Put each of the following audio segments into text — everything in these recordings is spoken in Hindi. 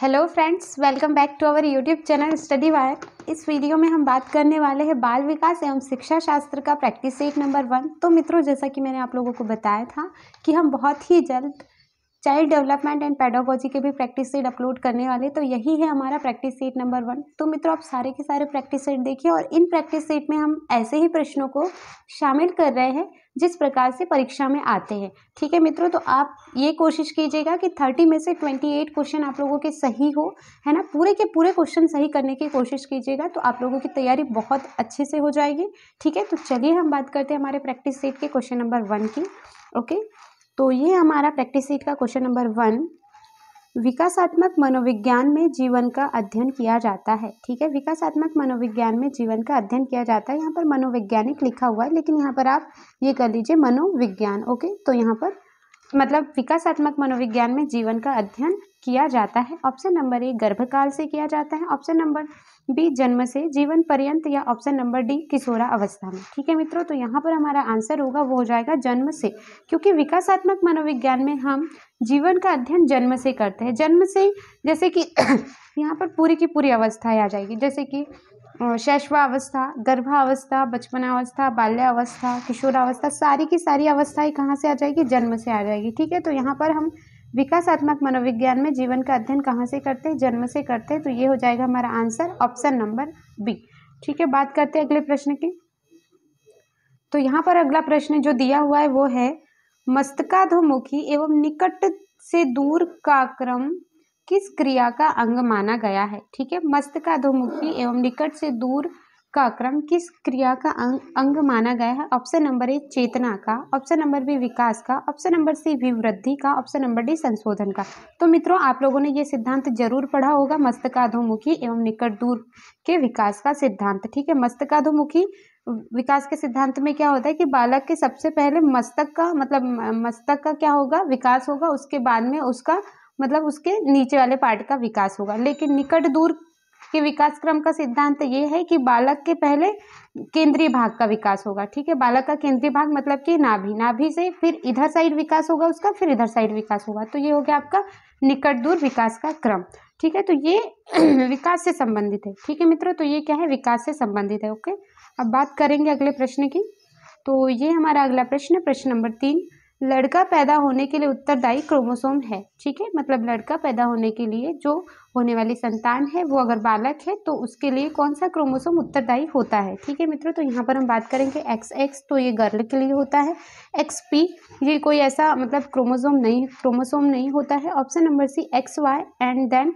hello friends welcome back to our YouTube channel study wire इस वीडियो में हम बात करने वाले हैं बाल विकास एवं शिक्षा शास्त्र का प्रैक्टिस सेट नंबर वन तो मित्रों जैसा कि मैंने आप लोगों को बताया था कि हम बहुत ही जल्द चाइल्ड डेवलपमेंट एंड पेडागोजी के भी प्रैक्टिस सेट अपलोड करने वाले तो यही है हमारा प्रैक्टिस सेट नंबर वन तो मित्रों आप सारे के सारे प्रैक्टिस सेट देखिए और इन प्रैक्टिस सेट में हम ऐसे ही प्रश्नों को शामिल कर रहे हैं जिस प्रकार से परीक्षा में आते हैं ठीक है मित्रों तो आप ये कोशिश कीजिएगा कि थर्टी में से ट्वेंटी एट क्वेश्चन आप लोगों के सही हो है ना पूरे के पूरे क्वेश्चन सही करने की कोशिश कीजिएगा तो आप लोगों की तैयारी बहुत अच्छे से हो जाएगी ठीक है तो चलिए हम बात करते हैं हमारे प्रैक्टिस सेट के क्वेश्चन नंबर वन की ओके तो ये हमारा प्रैक्टिस सीट का क्वेश्चन नंबर वन विकासात्मक मनोविज्ञान में जीवन का अध्ययन किया जाता है ठीक है विकासात्मक मनोविज्ञान में जीवन का अध्ययन किया जाता है यहाँ पर मनोवैज्ञानिक लिखा हुआ है लेकिन यहाँ पर आप ये कर लीजिए मनोविज्ञान ओके तो यहाँ पर मतलब विकासात्मक मनोविज्ञान में जीवन का अध्ययन किया जाता है ऑप्शन नंबर एक गर्भकाल से किया जाता है ऑप्शन नंबर बी जन्म से जीवन पर्यंत या ऑप्शन नंबर डी किशोरा अवस्था में ठीक है मित्रों तो यहाँ पर हमारा आंसर होगा वो हो जाएगा जन्म से क्योंकि विकासात्मक मनोविज्ञान में हम जीवन का अध्ययन जन्म से करते हैं जन्म से जैसे कि यहाँ पर पूरी की पूरी अवस्थाएं आ जाएगी जैसे कि शैशवावस्था गर्भावस्था बचपनावस्था बाल्यावस्था किशोरावस्था सारी की सारी अवस्थाएं कहाँ से आ जाएगी जन्म से आ जाएगी ठीक है तो यहाँ पर हम विकासात्मक मनोविज्ञान में जीवन का अध्ययन कहाँ से करते हैं जन्म से करते हैं तो ये हो जाएगा हमारा आंसर ऑप्शन नंबर बी ठीक है बात करते हैं अगले प्रश्न की तो यहाँ पर अगला प्रश्न जो दिया हुआ है वो है मस्तकाधोमुखी एवं निकट से दूर का क्रम किस क्रिया का अंग माना गया है ठीक है मस्तकाधोमुखी एवं निकट से दूर का क्रम किस क्रिया का अंग अंग माना गया है ऑप्शन नंबर ए चेतना का ऑप्शन नंबर बी विकास का ऑप्शन नंबर सी विवृद्धि का ऑप्शन नंबर डी संशोधन का तो मित्रों आप लोगों ने ये सिद्धांत जरूर पढ़ा होगा मस्तकाधोमुखी एवं निकट दूर के विकास का सिद्धांत ठीक है मस्तकाधोमुखी विकास के सिद्धांत में क्या होता है कि बालक के सबसे पहले मस्तक का मतलब मस्तक का क्या होगा विकास होगा उसके बाद में उसका मतलब उसके नीचे वाले पार्ट का विकास होगा लेकिन निकट दूर कि विकास क्रम का सिद्धांत ये है कि बालक के पहले केंद्रीय भाग का विकास होगा ठीक है बालक का केंद्रीय भाग मतलब कि नाभि नाभि से फिर इधर साइड विकास होगा उसका फिर इधर साइड विकास होगा तो ये हो गया आपका निकट दूर विकास का क्रम ठीक है तो ये विकास से संबंधित है ठीक है मित्रों तो ये क्या है विकास से संबंधित है ओके अब बात करेंगे अगले प्रश्न की तो ये हमारा अगला प्रश्न प्रश्न नंबर तीन लड़का पैदा होने के लिए उत्तरदायी क्रोमोसोम है ठीक है मतलब लड़का पैदा होने के लिए जो होने वाली संतान है वो अगर बालक है तो उसके लिए कौन सा क्रोमोसोम उत्तरदायी होता है ठीक है मित्रों तो यहाँ पर हम बात करेंगे एक्स एक्स तो ये गर्ल के लिए होता है एक्स पी ये कोई ऐसा मतलब क्रोमोसोम नहीं क्रोमोसोम नहीं होता है option number C X Y and then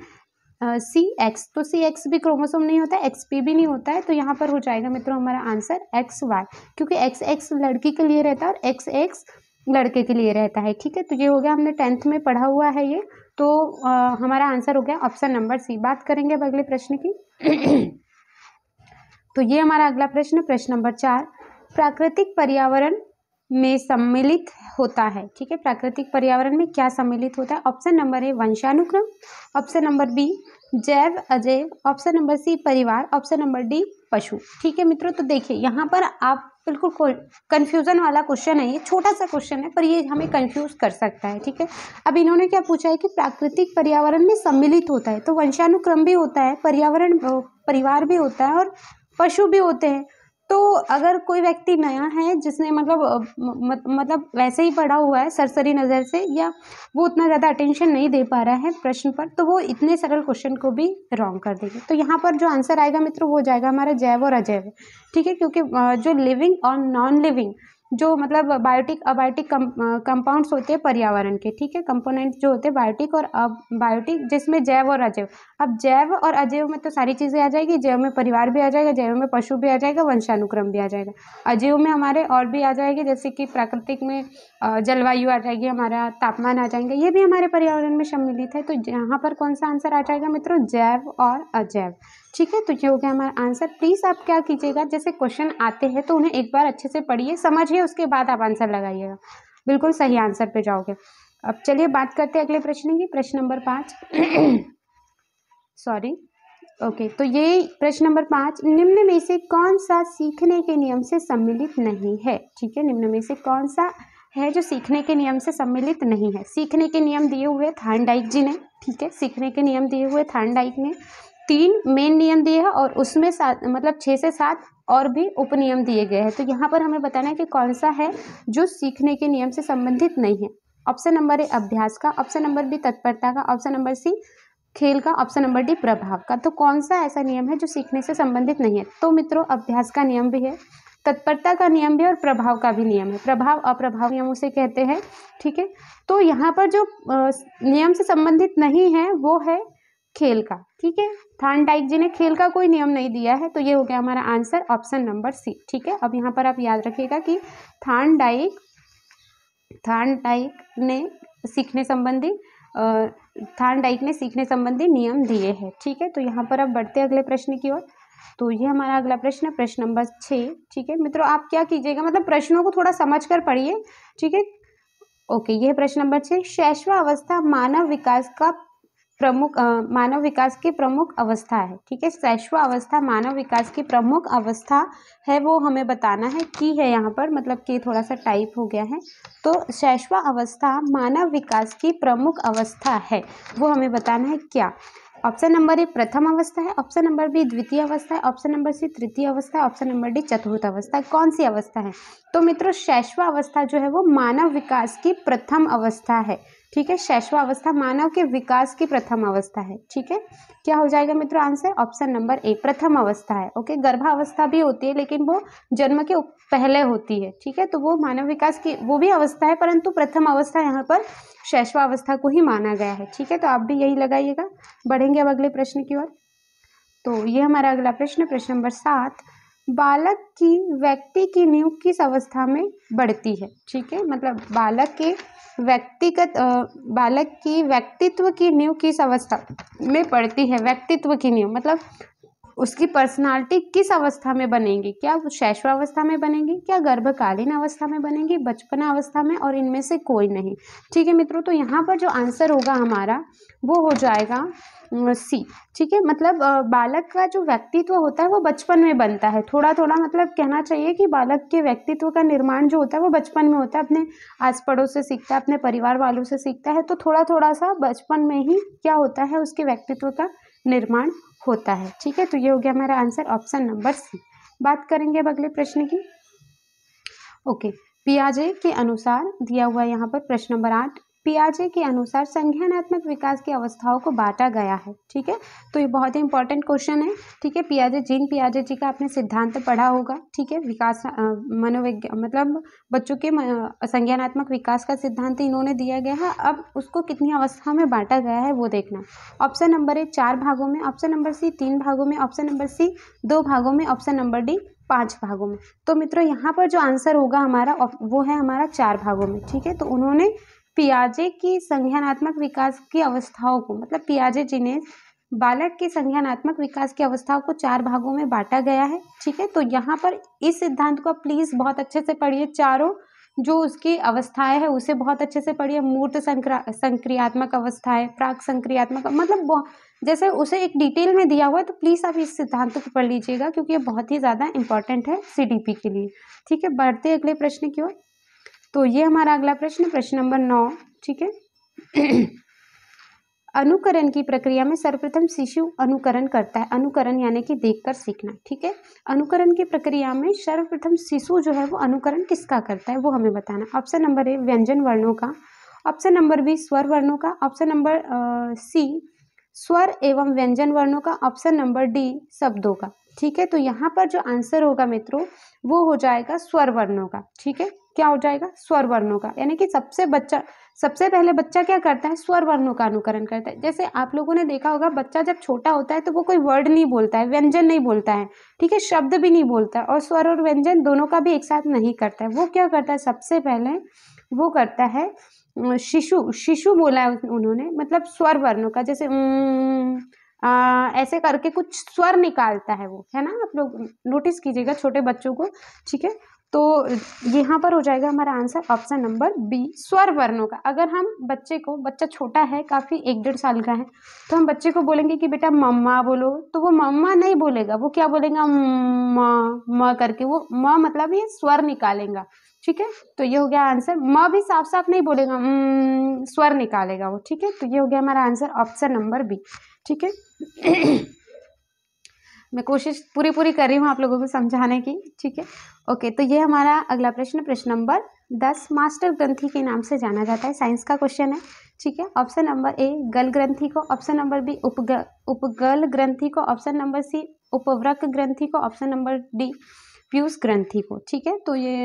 C uh, X तो सी एक्स भी क्रोमोसोम नहीं होता एक्स पी भी नहीं होता है तो यहाँ पर हो जाएगा मित्रों हमारा आंसर एक्स वाई क्योंकि एक्स एक्स लड़की के लिए रहता है और एक्स एक्स लड़के के लिए रहता है ठीक है तो ये हो गया हमने टेंथ में पढ़ा हुआ है ये तो आ, हमारा आंसर हो गया ऑप्शन नंबर सी बात करेंगे अब अगले प्रश्न की तो ये हमारा अगला प्रश्न प्रश्न नंबर चार प्राकृतिक पर्यावरण में सम्मिलित होता है ठीक है प्राकृतिक पर्यावरण में क्या सम्मिलित होता है ऑप्शन नंबर ए वंशानुक्रम ऑप्शन नंबर बी जैव अजैव ऑप्शन नंबर सी परिवार ऑप्शन नंबर डी पशु ठीक है मित्रों तो देखिए यहाँ पर आप बिल्कुल कन्फ्यूज़न वाला क्वेश्चन है ये छोटा सा क्वेश्चन है पर ये हमें कंफ्यूज कर सकता है ठीक है अब इन्होंने क्या पूछा है कि प्राकृतिक पर्यावरण में सम्मिलित होता है तो वंशानुक्रम भी होता है पर्यावरण परिवार भी होता है और पशु भी होते हैं तो अगर कोई व्यक्ति नया है जिसने मतलब मतलब वैसे ही पढ़ा हुआ है सरसरी नज़र से या वो उतना ज़्यादा अटेंशन नहीं दे पा रहा है प्रश्न पर तो वो इतने सरल क्वेश्चन को भी रॉन्ग कर देंगे तो यहाँ पर जो आंसर आएगा मित्रों वो जाएगा हमारा जैव और अजैव ठीक है क्योंकि जो लिविंग और नॉन लिविंग जो मतलब बायोटिक अबायोटिक कंपाउंड्स होते हैं पर्यावरण के ठीक है कंपोनेंट जो होते हैं बायोटिक और अबायोटिक जिसमें जैव और अजैव अब जैव और अजैव में तो सारी चीज़ें आ जाएगी जैव में परिवार भी आ जाएगा जैव में पशु भी आ जाएगा वंशानुक्रम भी आ जाएगा अजैव में हमारे और भी आ जाएंगे जैसे कि प्राकृतिक में जलवायु आ जाएगी हमारा तापमान आ जाएंगे ये भी हमारे पर्यावरण में सम्मिलित है तो यहाँ पर कौन सा आंसर आ जाएगा मित्रों जैव और अजैव ठीक है तो ये हो गया हमारा आंसर प्लीज़ आप क्या कीजिएगा जैसे क्वेश्चन आते हैं तो उन्हें एक बार अच्छे से पढ़िए समझिए उसके बाद आप आंसर लगाइएगा बिल्कुल सही आंसर पे जाओगे अब चलिए बात करते हैं अगले प्रश्न की प्रश्न नंबर पाँच सॉरी ओके तो ये प्रश्न नंबर पाँच निम्न में से कौन सा सीखने के नियम से सम्मिलित नहीं है ठीक है निम्न में से कौन सा है जो सीखने के नियम से सम्मिलित नहीं है सीखने के नियम दिए हुए थान जी ने ठीक है सीखने के नियम दिए हुए थान ने तीन मेन नियम दिए हैं और उसमें सात मतलब छः से सात और भी उपनियम दिए गए हैं तो यहाँ पर हमें बताना है कि कौन सा है जो सीखने के नियम से संबंधित नहीं है ऑप्शन नंबर ए अभ्यास का ऑप्शन नंबर बी तत्परता का ऑप्शन नंबर सी खेल का ऑप्शन नंबर डी प्रभाव का तो कौन सा ऐसा नियम है जो सीखने से संबंधित नहीं है तो मित्रों अभ्यास का नियम भी है तत्परता का नियम भी और प्रभाव का भी नियम है प्रभाव अप्रभाव नियम उसे कहते हैं ठीक है तो यहाँ पर जो नियम से संबंधित नहीं है वो है खेल का ठीक है थान डाइक जी ने खेल का कोई नियम नहीं दिया है तो ये हो गया हमारा आंसर ऑप्शन नंबर सी ठीक है अब यहाँ पर आप याद रखिएगा कि थान थान डाइक ने सीखने संबंधी थान डाइक ने सीखने संबंधी नियम दिए हैं ठीक है तो यहाँ पर आप बढ़ते अगले प्रश्न की ओर तो ये हमारा अगला प्रश्न है प्रश्न नंबर छः ठीक है मित्रों आप क्या कीजिएगा मतलब प्रश्नों को थोड़ा समझ कर पढ़िए ठीक है ओके ये प्रश्न नंबर छः शैश्वावस्था मानव विकास का प्रमुख मानव विकास की प्रमुख अवस्था है ठीक है शैश्व अवस्था मानव विकास की प्रमुख अवस्था है वो हमें बताना है की है यहाँ पर मतलब कि थोड़ा सा टाइप हो गया है तो शैश्व अवस्था मानव विकास की प्रमुख अवस्था है वो हमें बताना है क्या ऑप्शन नंबर ए प्रथम अवस्था है ऑप्शन नंबर बी द्वितीय अवस्था है ऑप्शन नंबर सी तृतीय अवस्था है ऑप्शन नंबर डी चतुर्थ अवस्था है कौन सी अवस्था है तो मित्रों शैश्वा अवस्था जो है वो मानव विकास की प्रथम अवस्था है ठीक है शैशवावस्था मानव के विकास की प्रथम अवस्था है ठीक है क्या हो जाएगा मित्रों आंसर ऑप्शन नंबर ए प्रथम अवस्था है ओके गर्भावस्था भी होती है लेकिन वो जन्म के पहले होती है ठीक है तो वो मानव विकास की वो भी अवस्था है परंतु प्रथम अवस्था यहाँ पर शैशवावस्था को ही माना गया है ठीक है तो आप भी यही लगाइएगा बढ़ेंगे अब अगले प्रश्न की ओर तो ये हमारा अगला प्रश्न प्रश्न नंबर सात बालक की व्यक्ति की नींव किस अवस्था में बढ़ती है ठीक है मतलब बालक के व्यक्तिगत बालक की व्यक्तित्व की नींव किस अवस्था में पड़ती है व्यक्तित्व की नींव मतलब उसकी पर्सनालिटी किस अवस्था में बनेंगी क्या शैश्वावस्था में बनेंगी क्या गर्भकालीन अवस्था में बनेंगी बचपना अवस्था में और इनमें से कोई नहीं ठीक है मित्रों तो यहाँ पर जो आंसर होगा हमारा वो हो जाएगा सी ठीक है मतलब बालक का जो व्यक्तित्व होता है वो बचपन में बनता है थोड़ा थोड़ा मतलब कहना चाहिए कि बालक के व्यक्तित्व का निर्माण जो होता है वो बचपन में होता है अपने आस पड़ोस से सीखता है अपने परिवार वालों से सीखता है तो थोड़ा थोड़ा सा बचपन में ही क्या होता है उसके व्यक्तित्व का निर्माण होता है ठीक है तो ये हो गया हमारा आंसर ऑप्शन नंबर सी बात करेंगे अब अगले प्रश्न की ओके पियाजे के अनुसार दिया हुआ यहाँ पर प्रश्न नंबर आठ पियाजे के अनुसार संज्ञानात्मक विकास की अवस्थाओं को बांटा गया है ठीक है तो ये बहुत ही इंपॉर्टेंट क्वेश्चन है ठीक है पियाजे जिन पियाजे जी का आपने सिद्धांत पढ़ा होगा ठीक है विकास मनोविज्ञान मतलब बच्चों के संज्ञानात्मक विकास का सिद्धांत इन्होंने दिया गया है अब उसको कितनी अवस्था में बांटा गया है वो देखना ऑप्शन नंबर ए चार भागों में ऑप्शन नंबर सी तीन भागों में ऑप्शन नंबर सी दो भागों में ऑप्शन नंबर डी पांच भागों में तो मित्रों यहाँ पर जो आंसर होगा हमारा वो है हमारा चार भागों में ठीक है तो उन्होंने पियाजे की संज्ञानात्मक विकास की अवस्थाओं को मतलब पियाजे जिन्हें बालक के संज्ञानात्मक विकास की अवस्थाओं को चार भागों में बांटा गया है ठीक है तो यहाँ पर इस सिद्धांत को आप प्लीज़ बहुत अच्छे से पढ़िए चारों जो उसकी अवस्थाएं है उसे बहुत अच्छे से पढ़िए मूर्त संक्रियात्मक अवस्थाएं प्राक संक्रियात्मक मतलब जैसे उसे एक डिटेल में दिया हुआ है तो प्लीज़ आप इस सिद्धांत को पढ़ लीजिएगा क्योंकि ये बहुत ही ज़्यादा इंपॉर्टेंट है सीडीपी के लिए ठीक है बढ़ते अगले प्रश्न की ओर तो ये हमारा अगला प्रश्न प्रश्न नंबर नौ ठीक है अनुकरण की प्रक्रिया में सर्वप्रथम शिशु अनुकरण करता है अनुकरण यानी कि देखकर सीखना ठीक है अनुकरण की प्रक्रिया में सर्वप्रथम शिशु जो है वो अनुकरण किसका करता है वो हमें बताना ऑप्शन नंबर ए व्यंजन वर्णों का ऑप्शन नंबर बी स्वर वर्णों का ऑप्शन नंबर सी स्वर एवं व्यंजन वर्णों का ऑप्शन नंबर डी शब्दों का ठीक है तो यहाँ पर जो आंसर होगा मित्रों वो हो जाएगा स्वर वर्णों का ठीक है क्या हो जाएगा स्वर वर्णों का यानी कि सबसे बच्चा सबसे पहले बच्चा क्या करता है स्वर वर्णों का अनुकरण करता है जैसे आप लोगों ने देखा होगा बच्चा जब छोटा होता है तो वो कोई वर्ड नहीं बोलता है व्यंजन नहीं बोलता है ठीक है शब्द भी नहीं बोलता है और स्वर और व्यंजन दोनों का भी एक साथ नहीं करता है वो क्या करता है सबसे पहले वो करता है शिशु शिशु बोला है उन्होंने मतलब स्वर वर्णों का जैसे आ, ऐसे करके कुछ स्वर निकालता है वो है ना आप लोग नोटिस कीजिएगा छोटे बच्चों को ठीक है तो यहाँ पर हो जाएगा हमारा आंसर ऑप्शन नंबर बी स्वर वर्णों का अगर हम बच्चे को बच्चा छोटा है काफ़ी एक डेढ़ साल का है तो हम बच्चे को बोलेंगे कि बेटा मम्मा बोलो तो वो मम्मा नहीं बोलेगा वो क्या बोलेगा माँ म करके वो माँ मतलब ये स्वर निकालेगा ठीक है तो ये हो गया आंसर माँ भी साफ साफ नहीं बोलेगा स्वर निकालेगा वो ठीक है तो ये हो गया हमारा आंसर ऑप्शन नंबर बी ठीक है मैं कोशिश पूरी पूरी कर रही हूँ आप लोगों को समझाने की ठीक है ओके तो ये हमारा अगला प्रश्न प्रश्न नंबर दस मास्टर ग्रंथी के नाम से जाना जाता है साइंस का क्वेश्चन है ठीक है ऑप्शन नंबर ए गल ग्रंथी को ऑप्शन नंबर बी उपग उपगल ग्रंथी को ऑप्शन नंबर सी उपवृक ग्रंथी को ऑप्शन नंबर डी प्यूस ग्रंथी को ठीक है तो ये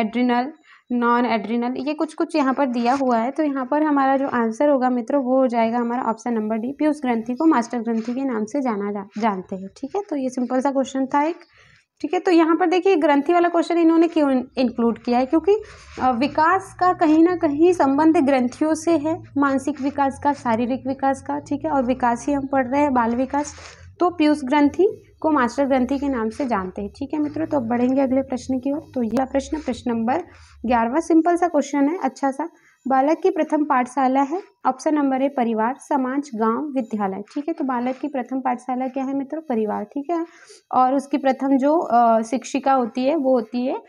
एड्रिनल नॉन एड्रिनल ये कुछ कुछ यहाँ पर दिया हुआ है तो यहाँ पर हमारा जो आंसर होगा मित्रों वो हो जाएगा हमारा ऑप्शन नंबर डी पीयूष ग्रंथि को मास्टर ग्रंथि के नाम से जाना जा, जानते हैं ठीक है तो ये सिंपल सा क्वेश्चन था एक ठीक है तो यहाँ पर देखिए ग्रंथि वाला क्वेश्चन इन्होंने क्यों इंक्लूड किया है क्योंकि विकास का कहीं ना कहीं संबंध ग्रंथियों से है मानसिक विकास का शारीरिक विकास का ठीक है और विकास ही हम पढ़ रहे हैं बाल विकास तो पीयूष ग्रंथि को मास्टर ग्रंथि के नाम से जानते हैं ठीक है मित्रों तो अब बढ़ेंगे अगले प्रश्न की ओर तो यह प्रश्न प्रश्न नंबर ग्यारहवा सिंपल सा क्वेश्चन है अच्छा सा बालक की प्रथम पाठशाला है ऑप्शन नंबर है परिवार समाज गांव विद्यालय ठीक है तो बालक की प्रथम पाठशाला क्या है मित्रों परिवार ठीक है और उसकी प्रथम जो शिक्षिका होती है वो होती है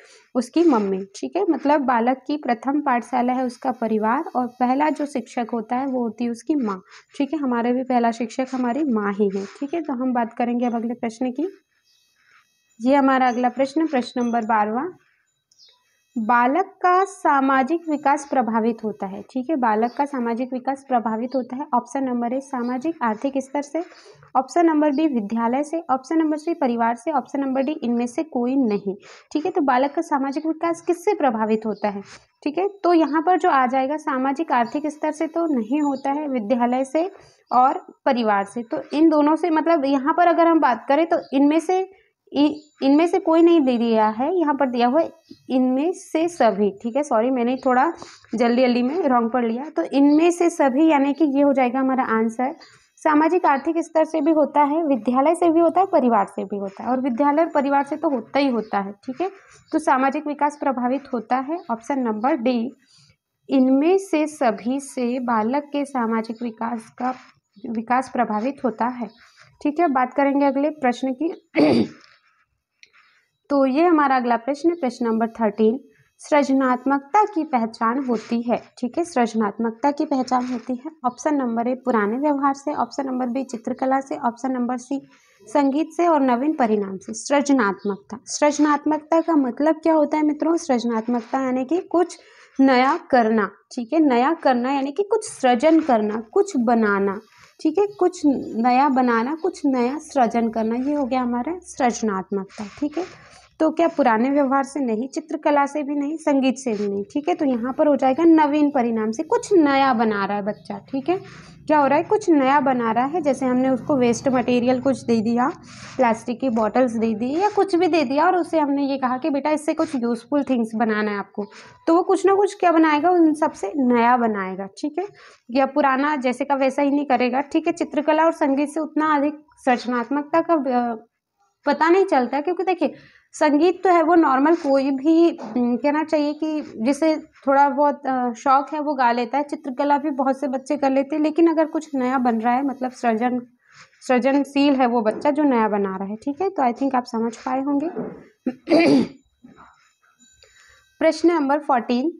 उसकी मम्मी ठीक है मतलब बालक की प्रथम पाठशाला है उसका परिवार और पहला जो शिक्षक होता है वो होती है उसकी माँ ठीक है हमारे भी पहला शिक्षक हमारी माँ ही है ठीक है तो हम बात करेंगे अब अगले प्रश्न की ये हमारा अगला प्रश्न प्रश्न नंबर बारवा बालक का सामाजिक विकास प्रभावित होता है ठीक है बालक का सामाजिक विकास प्रभावित होता है ऑप्शन नंबर ए सामाजिक आर्थिक स्तर से ऑप्शन नंबर बी विद्यालय से ऑप्शन नंबर सी परिवार से ऑप्शन नंबर डी इनमें से कोई नहीं ठीक है तो बालक का सामाजिक विकास किससे प्रभावित होता है ठीक है तो यहाँ पर जो आ जाएगा सामाजिक आर्थिक स्तर से तो नहीं होता है विद्यालय से और परिवार से तो इन दोनों से मतलब यहाँ पर अगर हम बात करें तो इनमें से इनमें से कोई नहीं दे दिया है यहाँ पर दिया हुआ इनमें से सभी ठीक है सॉरी मैंने थोड़ा जल्दी जल्दी में रॉन्ग पढ़ लिया तो इनमें से सभी यानी कि ये हो जाएगा हमारा आंसर सामाजिक आर्थिक स्तर से भी होता है विद्यालय से भी होता है परिवार से भी होता है और विद्यालय और परिवार से तो होता ही होता है ठीक है तो सामाजिक विकास प्रभावित होता है ऑप्शन नंबर डी इनमें से सभी से बालक के सामाजिक विकास का विकास प्रभावित होता है ठीक है बात करेंगे अगले प्रश्न की तो ये हमारा अगला प्रश्न है प्रश्न नंबर थर्टीन सृजनात्मकता की पहचान होती है ठीक है सृजनात्मकता की पहचान होती है ऑप्शन नंबर ए पुराने व्यवहार से ऑप्शन नंबर बी चित्रकला से ऑप्शन नंबर सी संगीत से और नवीन परिणाम से सृजनात्मकता सृजनात्मकता का मतलब क्या होता है मित्रों सृजनात्मकता यानी कि कुछ नया करना ठीक है नया करना यानी कि कुछ सृजन करना कुछ बनाना ठीक है कुछ नया बनाना कुछ नया सृजन करना ये हो गया हमारा सृजनात्मकता ठीक है तो क्या पुराने व्यवहार से नहीं चित्रकला से भी नहीं संगीत से भी नहीं ठीक है तो यहाँ पर हो जाएगा नवीन परिणाम से कुछ नया बना रहा है बच्चा ठीक है क्या हो रहा है कुछ नया बना रहा है जैसे हमने उसको वेस्ट मटेरियल कुछ दे दिया प्लास्टिक की बॉटल्स दे दी या कुछ भी दे दिया और उससे हमने ये कहा कि बेटा इससे कुछ यूज़फुल थिंग्स बनाना है आपको तो वो कुछ ना कुछ क्या बनाएगा उन सबसे नया बनाएगा ठीक है या पुराना जैसे का वैसा ही नहीं करेगा ठीक है चित्रकला और संगीत से उतना अधिक सृजनात्मकता का पता नहीं चलता क्योंकि देखिए संगीत तो है वो नॉर्मल कोई भी कहना चाहिए कि जिसे थोड़ा बहुत शौक है वो गा लेता है चित्रकला भी बहुत से बच्चे कर लेते हैं लेकिन अगर कुछ नया बन रहा है मतलब सृजन सृजनशील है वो बच्चा जो नया बना रहा है ठीक है तो आई थिंक आप समझ पाए होंगे प्रश्न नंबर फोर्टीन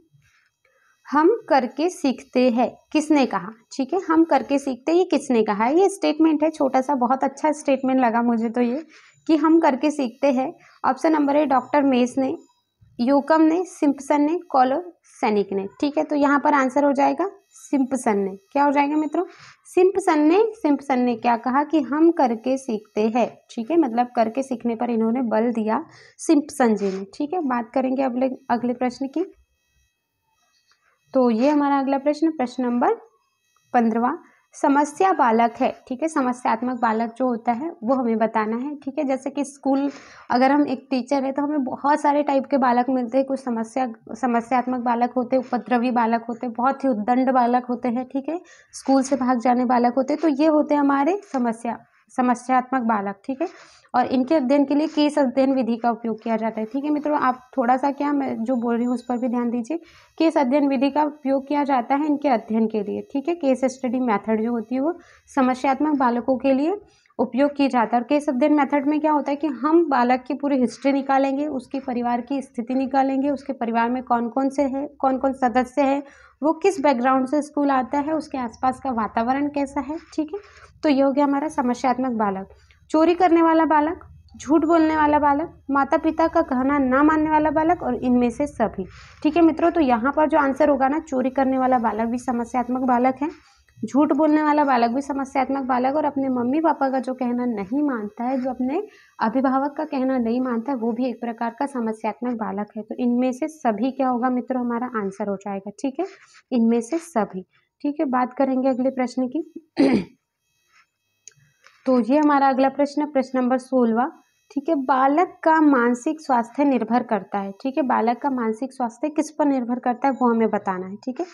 हम करके सीखते हैं किसने कहा ठीक है हम करके सीखते ये किसने कहा है ये स्टेटमेंट है छोटा सा बहुत अच्छा स्टेटमेंट लगा मुझे तो ये कि हम करके सीखते हैं ऑप्शन नंबर है डॉक्टर मेस ने यूकम ने सिम्पसन ने कॉलो सैनिक ने ठीक है तो यहाँ पर आंसर हो जाएगा सिम्पसन ने क्या हो जाएगा मित्रों सिम्पसन ने सिम्पसन ने क्या कहा कि हम करके सीखते हैं ठीक है मतलब करके सीखने पर इन्होंने बल दिया सिम्पसन जी ने ठीक है बात करेंगे अगले अगले प्रश्न की तो ये हमारा अगला प्रश्न प्रश्न नंबर पंद्रवा समस्या बालक है ठीक है समस्यात्मक बालक जो होता है वो हमें बताना है ठीक है जैसे कि स्कूल अगर हम एक टीचर है तो हमें बहुत सारे टाइप के बालक मिलते हैं कुछ समस्या समस्यात्मक बालक होते हैं उपद्रवी बालक होते हैं बहुत ही उद्दंड बालक होते हैं ठीक है स्कूल से भाग जाने बालक होते हैं तो ये होते हैं हमारे समस्या समस्यात्मक बालक ठीक है और इनके अध्ययन के लिए केस अध्ययन विधि का उपयोग किया जाता है ठीक है मित्रों आप थोड़ा सा क्या मैं जो बोल रही हूँ उस पर भी ध्यान दीजिए केस अध्ययन विधि का उपयोग किया जाता है इनके अध्ययन के लिए ठीक है केस स्टडी मैथड जो होती है वो समस्यात्मक बालकों के लिए उपयोग किया जाता है और केस अध्ययन मेथड में क्या होता है कि हम बालक की पूरी हिस्ट्री निकालेंगे उसके परिवार की स्थिति निकालेंगे उसके परिवार में कौन कौन से हैं कौन कौन सदस्य हैं वो किस बैकग्राउंड से स्कूल आता है उसके आसपास का वातावरण कैसा है ठीक है तो ये हो गया हमारा समस्यात्मक बालक चोरी करने वाला बालक झूठ बोलने वाला बालक माता पिता का कहना ना मानने वाला बालक और इनमें से सभी ठीक है मित्रों तो यहाँ पर जो आंसर होगा ना चोरी करने वाला बालक भी समस्यात्मक बालक है झूठ बोलने वाला बालक भी समस्यात्मक बालक और अपने मम्मी पापा का जो कहना नहीं मानता है जो अपने अभिभावक का कहना नहीं मानता है वो भी एक प्रकार का समस्यात्मक बालक है तो इनमें से सभी क्या होगा मित्रों हमारा आंसर हो जाएगा ठीक है इनमें से सभी ठीक है बात करेंगे अगले प्रश्न की तो ये हमारा अगला प्रश्न प्रश्न नंबर सोलवा ठीक है बालक का मानसिक स्वास्थ्य निर्भर करता है ठीक है बालक का मानसिक स्वास्थ्य किस पर निर्भर करता है वो हमें बताना है ठीक है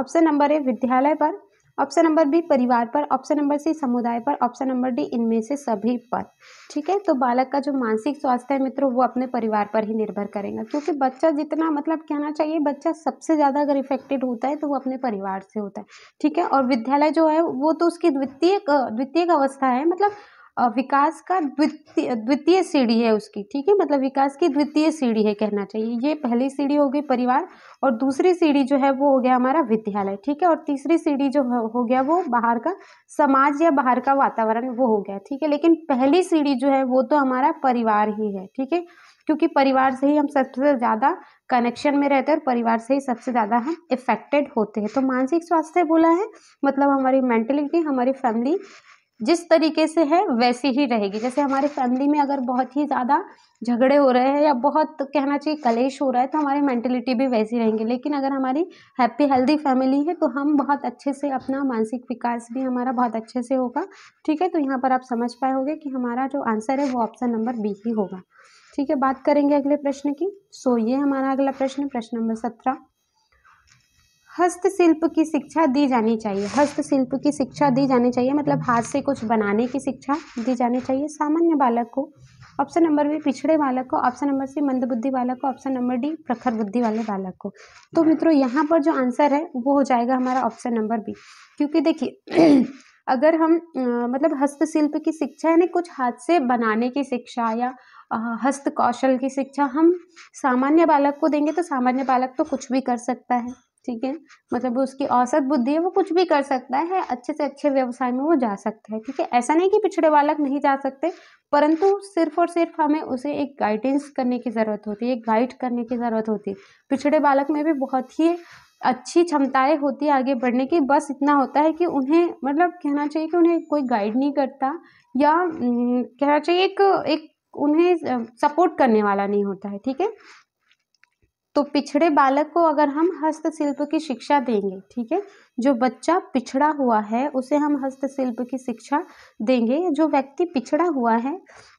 ऑप्शन नंबर ए विद्यालय पर ऑप्शन नंबर बी परिवार पर ऑप्शन नंबर सी समुदाय पर ऑप्शन नंबर डी इनमें से सभी पर ठीक है तो बालक का जो मानसिक स्वास्थ्य है मित्रों वो अपने परिवार पर ही निर्भर करेगा क्योंकि बच्चा जितना मतलब कहना चाहिए बच्चा सबसे ज़्यादा अगर इफेक्टेड होता है तो वो अपने परिवार से होता है ठीक है और विद्यालय जो है वो तो उसकी द्वितीय द्वितीय अवस्था है मतलब विकास का द्वितीय द्वितीय सीढ़ी है उसकी ठीक है मतलब विकास की द्वितीय सीढ़ी है कहना चाहिए ये पहली सीढ़ी हो गई परिवार और दूसरी सीढ़ी जो है वो हो गया हमारा विद्यालय ठीक है और तीसरी सीढ़ी जो हो गया वो बाहर का समाज या बाहर का वातावरण वो हो गया ठीक है लेकिन पहली सीढ़ी जो है वो तो हमारा परिवार ही है ठीक है क्योंकि परिवार से ही हम सबसे ज़्यादा कनेक्शन में रहते हैं और परिवार से ही सबसे ज़्यादा हम इफेक्टेड होते हैं तो मानसिक स्वास्थ्य बोला है मतलब हमारी मेंटेलिटी हमारी फैमिली जिस तरीके से है वैसी ही रहेगी जैसे हमारे फैमिली में अगर बहुत ही ज़्यादा झगड़े हो रहे हैं या बहुत कहना चाहिए कलेश हो रहा है तो हमारी मेंटेलिटी भी वैसी रहेंगी लेकिन अगर हमारी हैप्पी हेल्दी फैमिली है तो हम बहुत अच्छे से अपना मानसिक विकास भी हमारा बहुत अच्छे से होगा ठीक है तो यहाँ पर आप समझ पाए होगे कि हमारा जो आंसर है वो ऑप्शन नंबर बी ही होगा ठीक है बात करेंगे अगले प्रश्न की सो ये हमारा अगला प्रश्न प्रश्न नंबर सत्रह हस्तशिल्प की शिक्षा दी जानी चाहिए हस्तशिल्प की शिक्षा दी जानी चाहिए मतलब हाथ से कुछ बनाने की शिक्षा दी जानी चाहिए सामान्य बालक को ऑप्शन नंबर बी पिछड़े बालक को ऑप्शन नंबर सी मंदबुद्धि बालक को ऑप्शन नंबर डी प्रखर बुद्धि वाले बालक को तो मित्रों यहाँ पर जो आंसर है वो हो जाएगा हमारा ऑप्शन नंबर बी क्योंकि देखिए अगर हम मतलब हस्तशिल्प की शिक्षा यानी कुछ हाथ से बनाने की शिक्षा या हस्त कौशल की शिक्षा हम सामान्य बालक को देंगे तो सामान्य बालक तो कुछ भी कर सकता है ठीक है मतलब उसकी औसत बुद्धि है वो कुछ भी कर सकता है अच्छे से अच्छे व्यवसाय में वो जा सकता है ठीक है ऐसा नहीं कि पिछड़े बालक नहीं जा सकते परंतु सिर्फ और सिर्फ हमें उसे एक गाइडेंस करने की ज़रूरत होती है एक गाइड करने की ज़रूरत होती है पिछड़े बालक में भी बहुत ही अच्छी क्षमताएं होती है आगे बढ़ने की बस इतना होता है कि उन्हें मतलब कहना चाहिए कि उन्हें कोई गाइड नहीं करता या कहना चाहिए एक एक उन्हें सपोर्ट करने वाला नहीं होता है ठीक है तो पिछड़े बालक को अगर हम हस्तशिल्प की शिक्षा देंगे ठीक है जो बच्चा पिछड़ा हुआ है उसे हम हस्तशिल्प की शिक्षा देंगे जो व्यक्ति पिछड़ा हुआ है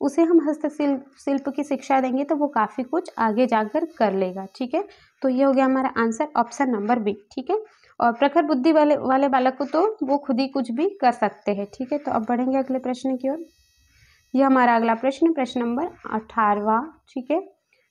उसे हम हस्तशिल्प शिल्प की शिक्षा देंगे तो वो काफ़ी कुछ आगे जाकर कर लेगा ठीक है तो ये हो गया हमारा आंसर ऑप्शन नंबर बी ठीक है और प्रखर बुद्धि वाले वाले बालक को तो वो खुद ही कुछ भी कर सकते हैं ठीक है तो अब बढ़ेंगे अगले प्रश्न की ओर यह हमारा अगला प्रश्न प्रश्न नंबर अठारवा ठीक है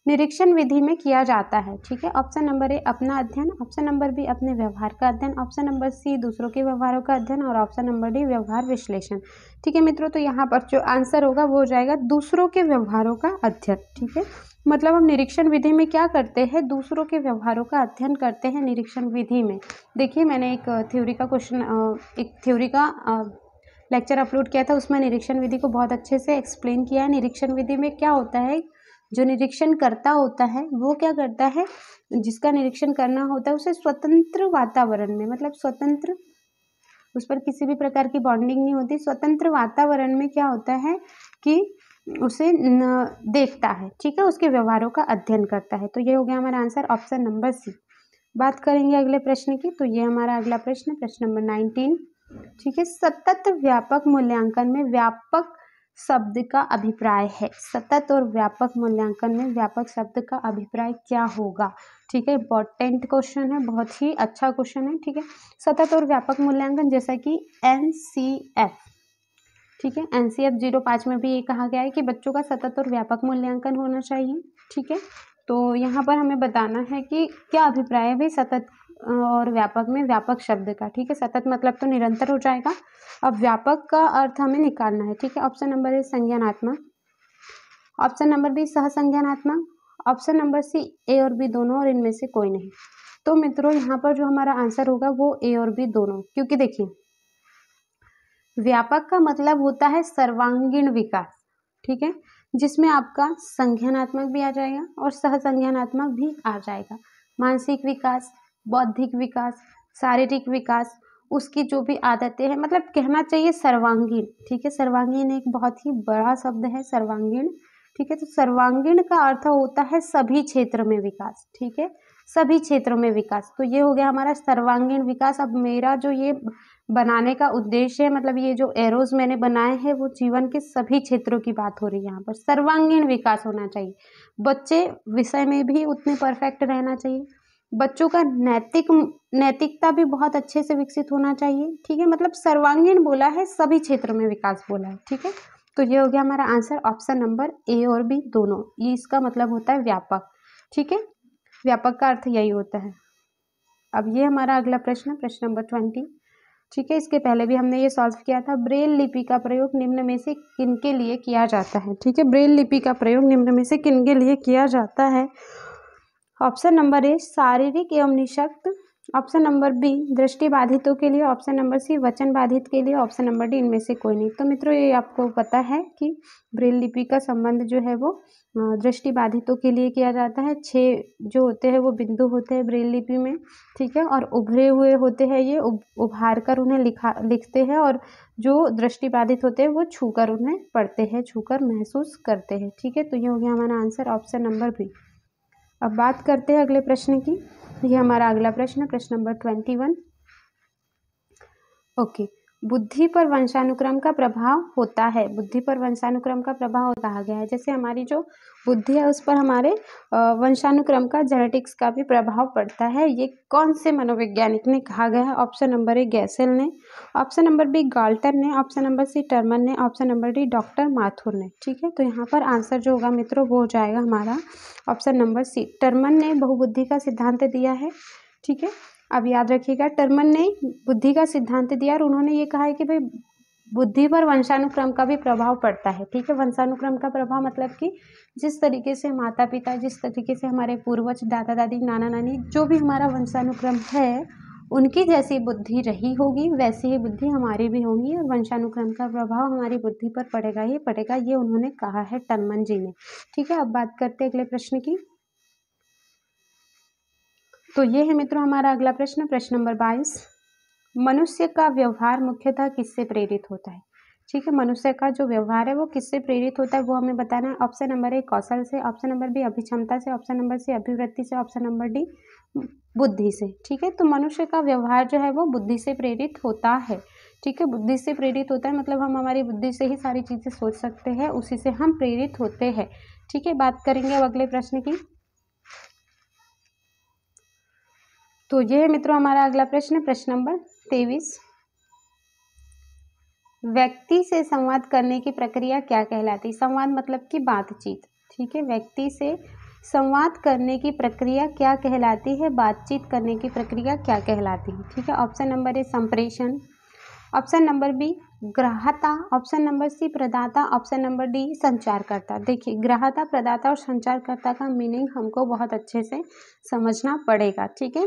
निरीक्षण विधि में किया जाता है ठीक है ऑप्शन नंबर ए अपना अध्ययन ऑप्शन नंबर बी अपने व्यवहार का अध्ययन ऑप्शन नंबर सी दूसरों के व्यवहारों का अध्ययन और ऑप्शन नंबर डी व्यवहार विश्लेषण ठीक है मित्रों तो यहाँ पर जो आंसर होगा वो हो जाएगा दूसरों के व्यवहारों का अध्ययन ठीक है मतलब हम निरीक्षण विधि में क्या करते हैं दूसरों के व्यवहारों का अध्ययन करते हैं निरीक्षण विधि में देखिए मैंने एक थ्योरी का क्वेश्चन एक थ्योरी का लेक्चर अपलोड किया था उसमें निरीक्षण विधि को बहुत अच्छे से एक्सप्लेन किया है निरीक्षण विधि में क्या होता है जो निरीक्षण करता होता है वो क्या करता है जिसका निरीक्षण करना होता है उसे स्वतंत्र वातावरण में मतलब स्वतंत्र उस पर किसी भी प्रकार की बॉन्डिंग नहीं होती स्वतंत्र वातावरण में क्या होता है कि उसे देखता है ठीक है उसके व्यवहारों का अध्ययन करता है तो ये हो गया हमारा आंसर ऑप्शन नंबर सी बात करेंगे अगले प्रश्न की तो ये हमारा अगला प्रश्न प्रश्न नंबर नाइनटीन ठीक है सतत व्यापक मूल्यांकन में व्यापक शब्द का अभिप्राय है सतत और व्यापक मूल्यांकन में व्यापक शब्द का अभिप्राय क्या होगा ठीक है इम्पोर्टेंट क्वेश्चन है बहुत ही अच्छा क्वेश्चन है ठीक है सतत और व्यापक मूल्यांकन जैसा कि एन सी एफ ठीक है एन सी एफ जीरो पाँच में भी ये कहा गया है कि बच्चों का सतत और व्यापक मूल्यांकन होना चाहिए ठीक है तो यहाँ पर हमें बताना है कि क्या अभिप्राय है भाई सतत और व्यापक में व्यापक शब्द का ठीक है सतत मतलब तो निरंतर हो जाएगा अब व्यापक का अर्थ हमें निकालना है ठीक है ऑप्शन नंबर ए संज्ञानात्मक ऑप्शन नंबर बी सहसंज्ञानात्मक ऑप्शन नंबर सी ए और बी दोनों और इनमें से कोई नहीं तो मित्रों यहाँ पर जो हमारा आंसर होगा वो ए और बी दोनों क्योंकि देखिए व्यापक का मतलब होता है सर्वांगीण विकास ठीक है जिसमें आपका संज्ञानात्मक भी आ जाएगा और सहसंज्ञानात्मक भी आ जाएगा मानसिक विकास बौद्धिक विकास शारीरिक विकास उसकी जो भी आदतें हैं मतलब कहना चाहिए सर्वांगीण ठीक है सर्वांगीण एक बहुत ही बड़ा शब्द है सर्वांगीण ठीक है तो सर्वांगीण का अर्थ होता है सभी क्षेत्र में विकास ठीक है सभी क्षेत्रों में विकास तो ये हो गया हमारा सर्वांगीण विकास अब मेरा जो ये बनाने का उद्देश्य है मतलब ये जो एरोज मैंने बनाए हैं वो जीवन के सभी क्षेत्रों की बात हो रही है यहाँ पर सर्वांगीण विकास होना चाहिए बच्चे विषय में भी उतने परफेक्ट रहना चाहिए बच्चों का नैतिक नैतिकता भी बहुत अच्छे से विकसित होना चाहिए ठीक है मतलब सर्वांगीण बोला है सभी क्षेत्र में विकास बोला है ठीक है तो ये हो गया हमारा आंसर ऑप्शन नंबर ए और बी दोनों ये इसका मतलब होता है व्यापक ठीक है व्यापक का अर्थ यही होता है अब ये हमारा अगला प्रश्न प्रश्न नंबर ट्वेंटी ठीक है इसके पहले भी हमने ये सॉल्व किया था ब्रेल लिपि का प्रयोग निम्न में से किन के लिए किया जाता है ठीक है ब्रेल लिपि का प्रयोग निम्न में से किन के लिए किया जाता है ऑप्शन नंबर ए शारीरिक एवं निशक्त ऑप्शन नंबर बी दृष्टि बाधितों के लिए ऑप्शन नंबर सी वचन बाधित के लिए ऑप्शन नंबर डी इनमें से कोई नहीं तो मित्रों ये आपको पता है कि ब्रेल लिपि का संबंध जो है वो दृष्टि बाधितों के लिए किया जाता है छः जो होते हैं वो बिंदु होते हैं ब्रेल लिपि में ठीक है और उभरे हुए होते हैं ये उभार कर उन्हें लिखा लिखते हैं और जो दृष्टि बाधित होते हैं वो छू उन्हें पढ़ते हैं छू महसूस करते हैं ठीक है तो ये हो गया हमारा आंसर ऑप्शन नंबर बी अब बात करते हैं अगले प्रश्न की ये हमारा अगला प्रश्न प्रश्न नंबर ट्वेंटी वन ओके बुद्धि पर वंशानुक्रम का प्रभाव होता है बुद्धि पर वंशानुक्रम का प्रभाव कहा गया है जैसे हमारी जो बुद्धि है उस पर हमारे वंशानुक्रम का जेनेटिक्स का भी प्रभाव पड़ता है ये कौन से मनोवैज्ञानिक ने कहा गया है ऑप्शन नंबर ए गैसेल ने ऑप्शन नंबर बी गाल्टर ने ऑप्शन नंबर सी टर्मन ने option number D doctor Mathur ने ठीक है तो यहाँ पर आंसर जो होगा मित्रों वो हो जाएगा हमारा ऑप्शन नंबर सी टर्मन ने बहुबुद्धि का सिद्धांत दिया है ठीक है अब याद रखिएगा टर्मन ने बुद्धि का सिद्धांत दिया और उन्होंने ये कहा है कि भाई बुद्धि पर वंशानुक्रम का भी प्रभाव पड़ता है ठीक है वंशानुक्रम का प्रभाव मतलब कि जिस तरीके से माता पिता जिस तरीके से हमारे पूर्वज दादा दादी नाना नानी जो भी हमारा वंशानुक्रम है उनकी जैसी बुद्धि रही होगी वैसी ही बुद्धि हमारी भी होगी और वंशानुक्रम का प्रभाव हमारी बुद्धि पर पड़ेगा ही पड़ेगा ये उन्होंने कहा है टर्मन जी ने ठीक है अब बात करते हैं अगले प्रश्न की तो ये है मित्रों हमारा अगला प्रश्न प्रश्न नंबर बाईस मनुष्य का व्यवहार मुख्यतः किससे प्रेरित होता है ठीक है मनुष्य का जो व्यवहार है वो किससे प्रेरित होता है वो हमें बताना है ऑप्शन नंबर ए कौशल से ऑप्शन नंबर बी अभिक्षमता से ऑप्शन नंबर सी अभिवृत्ति से ऑप्शन नंबर डी बुद्धि से ठीक है तो मनुष्य का व्यवहार जो है वो बुद्धि से प्रेरित होता है ठीक है बुद्धि से प्रेरित होता है मतलब हम हमारी बुद्धि से ही सारी चीज़ें सोच सकते हैं उसी से हम प्रेरित होते हैं ठीक है बात करेंगे अब अगले प्रश्न की तो यह है मित्रों हमारा अगला प्रश्न प्रश्न नंबर तेईस व्यक्ति से संवाद करने की प्रक्रिया क्या कहलाती संवाद मतलब कि बातचीत ठीक है व्यक्ति से संवाद करने की प्रक्रिया क्या कहलाती है बातचीत करने की प्रक्रिया क्या कहलाती है ठीक है ऑप्शन नंबर ए संप्रेषण ऑप्शन नंबर बी ग्राहता ऑप्शन नंबर सी प्रदाता ऑप्शन नंबर डी संचारकर्ता देखिए ग्राहता प्रदाता और संचारकर्ता का मीनिंग हमको बहुत अच्छे से समझना पड़ेगा ठीक है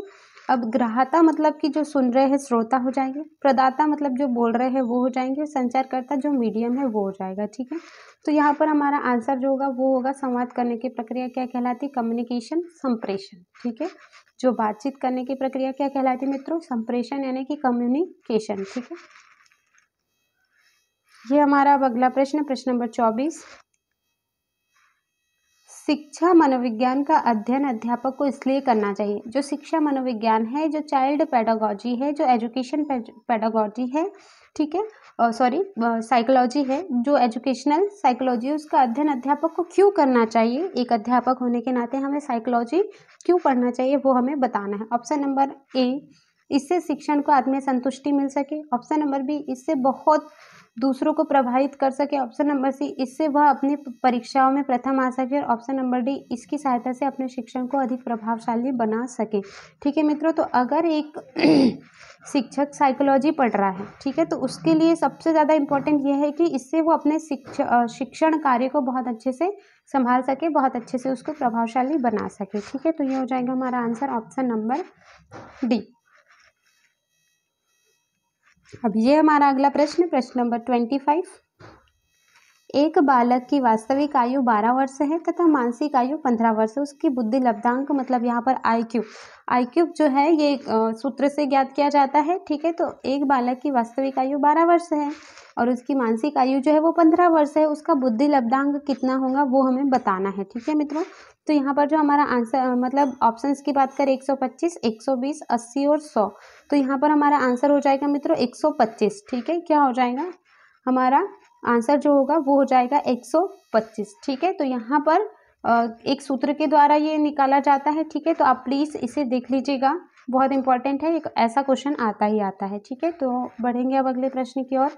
अब ग्राहता मतलब कि जो सुन रहे हैं श्रोता हो जाएंगे प्रदाता मतलब जो बोल रहे हैं वो हो जाएंगे संचार संचारकर्ता जो मीडियम है वो हो जाएगा ठीक है तो यहाँ पर हमारा आंसर जो होगा वो होगा संवाद करने की प्रक्रिया क्या कहलाती है कम्युनिकेशन संप्रेषण ठीक है जो बातचीत करने की प्रक्रिया क्या कहलाती है मित्रों संप्रेषण यानी कि कम्युनिकेशन ठीक है ये हमारा अब अगला प्रश्न प्रश्न नंबर चौबीस शिक्षा मनोविज्ञान का अध्ययन अध्यापक को इसलिए करना चाहिए जो शिक्षा मनोविज्ञान है जो चाइल्ड पैडागॉजी है जो एजुकेशन पैडागॉजी है ठीक है सॉरी साइकोलॉजी है जो एजुकेशनल साइकोलॉजी उसका अध्ययन अध्यापक को क्यों करना चाहिए एक अध्यापक होने के नाते हमें साइकोलॉजी क्यों पढ़ना चाहिए वो हमें बताना है ऑप्शन नंबर ए इससे शिक्षण को आत्मीय संतुष्टि मिल सके ऑप्शन नंबर बी इससे बहुत दूसरों को प्रभावित कर सके ऑप्शन नंबर सी इससे वह अपनी परीक्षाओं में प्रथम आ सके और ऑप्शन नंबर डी इसकी सहायता से अपने शिक्षण को अधिक प्रभावशाली बना सके ठीक है मित्रों तो अगर एक शिक्षक साइकोलॉजी पढ़ रहा है ठीक है तो उसके लिए सबसे ज़्यादा इम्पोर्टेंट यह है कि इससे वो अपने शिक्षण कार्य को बहुत अच्छे से संभाल सके बहुत अच्छे से उसको प्रभावशाली बना सके ठीक है तो ये हो जाएगा हमारा आंसर ऑप्शन नंबर डी अब ये हमारा अगला प्रश्न प्रश्न नंबर ट्वेंटी फाइव एक बालक की वास्तविक आयु बारह वर्ष है तथा मानसिक आयु पंद्रह वर्ष है उसकी बुद्धि लब्धांक मतलब यहाँ पर आई क्यू आई क्यू जो है ये सूत्र से ज्ञात किया जाता है ठीक है तो एक बालक की वास्तविक आयु बारह वर्ष है और उसकी मानसिक आयु जो है वो पंद्रह वर्ष है उसका बुद्धि लब्धांक कितना होगा वो हमें बताना है ठीक है मित्रों तो यहाँ पर जो हमारा आंसर मतलब ऑप्शंस की बात करें एक सौ पच्चीस और सौ तो यहाँ पर हमारा आंसर हो जाएगा मित्रों एक ठीक है क्या हो जाएगा हमारा आंसर जो होगा वो हो जाएगा 125 ठीक है तो यहाँ पर एक सूत्र के द्वारा ये निकाला जाता है ठीक है तो आप प्लीज़ इसे देख लीजिएगा बहुत इंपॉर्टेंट है एक ऐसा क्वेश्चन आता ही आता है ठीक है तो बढ़ेंगे अब अगले प्रश्न की ओर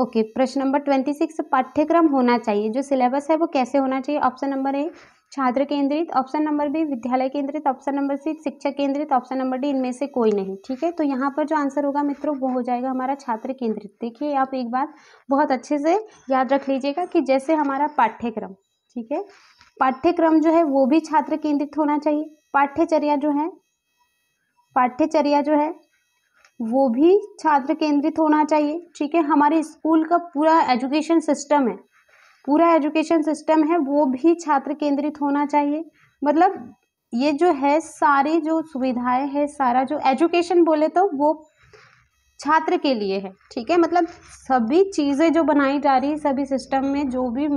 ओके okay, प्रश्न नंबर ट्वेंटी सिक्स पाठ्यक्रम होना चाहिए जो सिलेबस है वो कैसे होना चाहिए ऑप्शन नंबर ए छात्र केंद्रित ऑप्शन नंबर बी विद्यालय केंद्रित ऑप्शन नंबर सी शिक्षक केंद्रित ऑप्शन नंबर डी इनमें से कोई नहीं ठीक है तो यहाँ पर जो आंसर होगा मित्रों वो हो जाएगा हमारा छात्र केंद्रित देखिए आप एक बात बहुत अच्छे से याद रख लीजिएगा कि जैसे हमारा पाठ्यक्रम ठीक है पाठ्यक्रम जो है वो भी छात्र केंद्रित होना चाहिए पाठ्यचर्या जो है पाठ्यचर्या जो है वो भी छात्र केंद्रित होना चाहिए ठीक है हमारे स्कूल का पूरा एजुकेशन सिस्टम है पूरा एजुकेशन सिस्टम है वो भी छात्र केंद्रित होना चाहिए मतलब ये जो है सारी जो सुविधाएं है सारा जो एजुकेशन बोले तो वो छात्र के लिए है ठीक है मतलब सभी चीज़ें जो बनाई जा रही है सभी सिस्टम में जो भी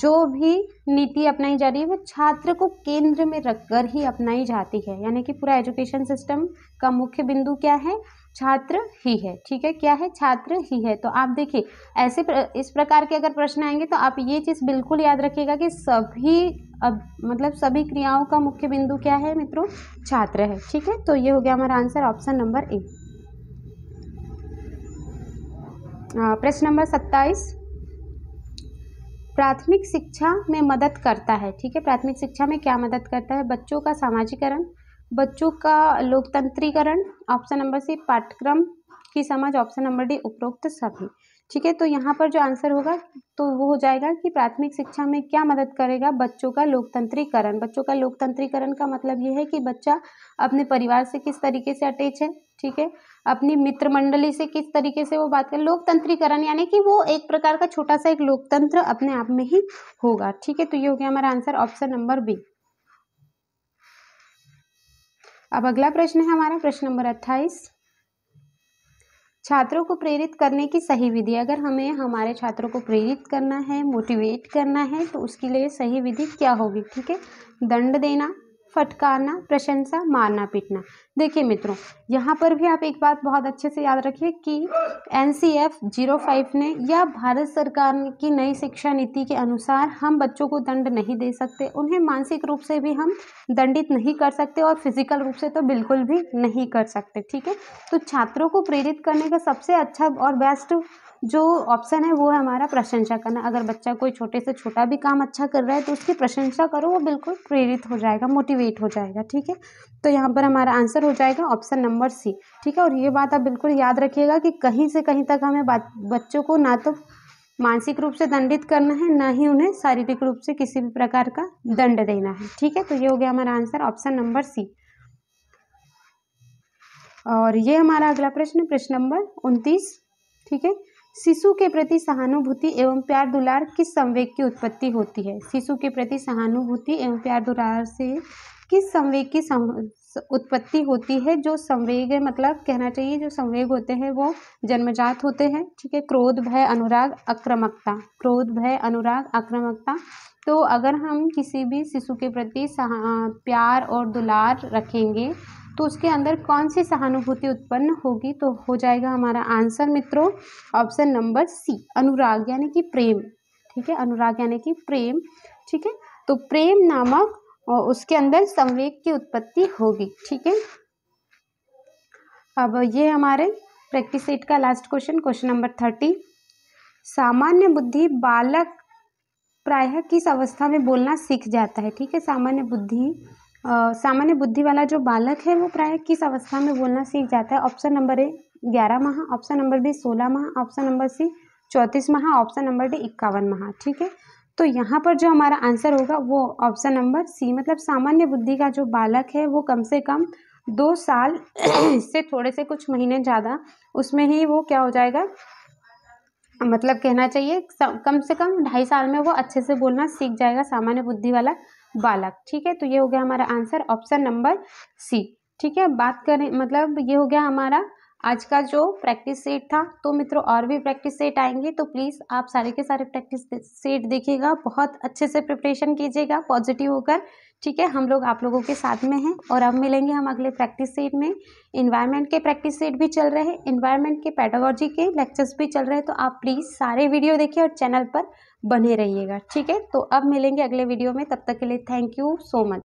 जो भी नीति अपनाई जा रही है वो छात्र को केंद्र में रखकर ही अपनाई जाती है यानी कि पूरा एजुकेशन सिस्टम का मुख्य बिंदु क्या है छात्र ही है ठीक है क्या है छात्र ही है तो आप देखिए ऐसे प्र, इस प्रकार के अगर प्रश्न आएंगे तो आप ये चीज़ बिल्कुल याद रखिएगा कि सभी अब मतलब सभी क्रियाओं का मुख्य बिंदु क्या है मित्रों छात्र है ठीक है तो ये हो गया हमारा आंसर ऑप्शन नंबर ए प्रश्न नंबर सत्ताईस प्राथमिक शिक्षा में मदद करता है ठीक है प्राथमिक शिक्षा में क्या मदद करता है बच्चों का सामाजिकरण बच्चों का लोकतंत्रीकरण ऑप्शन नंबर सी पाठ्यक्रम की समझ ऑप्शन नंबर डी उपरोक्त सभी ठीक है तो यहाँ पर जो आंसर होगा तो वो हो जाएगा कि प्राथमिक शिक्षा में क्या मदद करेगा बच्चों का लोकतंत्रीकरण बच्चों का लोकतंत्रीकरण का मतलब ये है कि बच्चा अपने परिवार से किस तरीके से अटैच है ठीक है अपनी मित्र मंडली से किस तरीके से वो बात करें लोकतंत्रीकरण यानी कि वो एक प्रकार का छोटा सा एक लोकतंत्र अपने आप में ही होगा ठीक है तो ये हो गया हमारा आंसर ऑप्शन नंबर बी अब अगला प्रश्न है हमारा प्रश्न नंबर अट्ठाईस छात्रों को प्रेरित करने की सही विधि अगर हमें हमारे छात्रों को प्रेरित करना है मोटिवेट करना है तो उसके लिए सही विधि क्या होगी ठीक है दंड देना फटकारना प्रशंसा मारना पीटना देखिए मित्रों यहाँ पर भी आप एक बात बहुत अच्छे से याद रखिए कि N C F zero five ने या भारत सरकार की नई शिक्षा नीति के अनुसार हम बच्चों को दंड नहीं दे सकते उन्हें मानसिक रूप से भी हम दंडित नहीं कर सकते और फिजिकल रूप से तो बिल्कुल भी नहीं कर सकते ठीक है तो छात्रों को प्रेरित करने का सबसे अच्छा और बेस्ट जो ऑप्शन है वो है हमारा प्रशंसा करना अगर बच्चा कोई छोटे से छोटा भी काम अच्छा कर रहा है तो उसकी प्रशंसा करो वो बिल्कुल प्रेरित हो जाएगा मोटिवेट हो जाएगा ठीक है तो यहाँ पर हमारा आंसर हो जाएगा ऑप्शन नंबर सी ठीक है और ये बात आप बिल्कुल याद रखिएगा कि कहीं से कहीं तक हमें बच्चों को ना तो मानसिक रूप से दंडित करना है ना ही उन्हें शारीरिक रूप से किसी भी प्रकार का दंड देना है ठीक है तो ये हो गया हमारा आंसर ऑप्शन नंबर सी और ये हमारा अगला प्रश्न प्रश्न नंबर उनतीस ठीक है शिशु के प्रति सहानुभूति एवं प्यार दुलार किस संवेग की उत्पत्ति होती है शिशु के प्रति सहानुभूति एवं प्यार दुलार से किस संवेग की सम... उत्पत्ति होती है जो संवेग है मतलब कहना चाहिए जो संवेग होते हैं वो जन्मजात होते हैं ठीक है क्रोध भय अनुराग आक्रमकता क्रोध भय अनुराग आक्रमकता तो अगर हम किसी भी शिशु के प्रति प्यार और दुलार रखेंगे तो उसके अंदर कौन सी सहानुभूति उत्पन्न होगी तो हो जाएगा हमारा आंसर मित्रों ऑप्शन नंबर सी अनुराग यानी कि प्रेम ठीक है अनुराग यानी कि प्रेम ठीक है तो प्रेम नामक उसके अंदर संवेग की उत्पत्ति होगी ठीक है अब ये हमारे प्रैक्टिस एट का last question question number thirty सामान्य बुद्धि बालक प्रायः किस अवस्था में बोलना सीख जाता है ठीक है सामान्य बुद्धि सामान्य बुद्धि वाला जो बालक है वो प्राय किस अवस्था में बोलना सीख जाता है ऑप्शन नंबर ए ग्यारह माह ऑप्शन नंबर बी सोलह माह ऑप्शन नंबर सी चौंतीस माह ऑप्शन नंबर डी इक्यावन माह ठीक है तो यहाँ पर जो हमारा आंसर होगा वो ऑप्शन नंबर सी मतलब सामान्य बुद्धि का जो बालक है वो कम से कम दो साल से थोड़े से कुछ महीने ज़्यादा उसमें ही वो क्या हो जाएगा मतलब कहना चाहिए कम से कम ढाई साल में वो अच्छे से बोलना सीख जाएगा सामान्य बुद्धि वाला बालक ठीक है तो ये हो गया हमारा आंसर ऑप्शन नंबर सी ठीक है बात करें मतलब ये हो गया हमारा आज का जो प्रैक्टिस सेट था तो मित्रों और भी प्रैक्टिस सेट आएंगे तो प्लीज़ आप सारे के सारे प्रैक्टिस सेट देखिएगा बहुत अच्छे से प्रिपरेशन कीजिएगा पॉजिटिव होकर ठीक है हम लोग आप लोगों के साथ में हैं और अब मिलेंगे हम अगले प्रैक्टिस सेट में इन्वायरमेंट के प्रैक्टिस सेट भी चल रहे हैं इन्वायरमेंट के पैडोलॉजी के लेक्चर्स भी चल रहे हैं तो आप प्लीज़ सारे वीडियो देखिए और चैनल पर बने रहिएगा ठीक है तो अब मिलेंगे अगले वीडियो में तब तक के लिए थैंक यू सो मच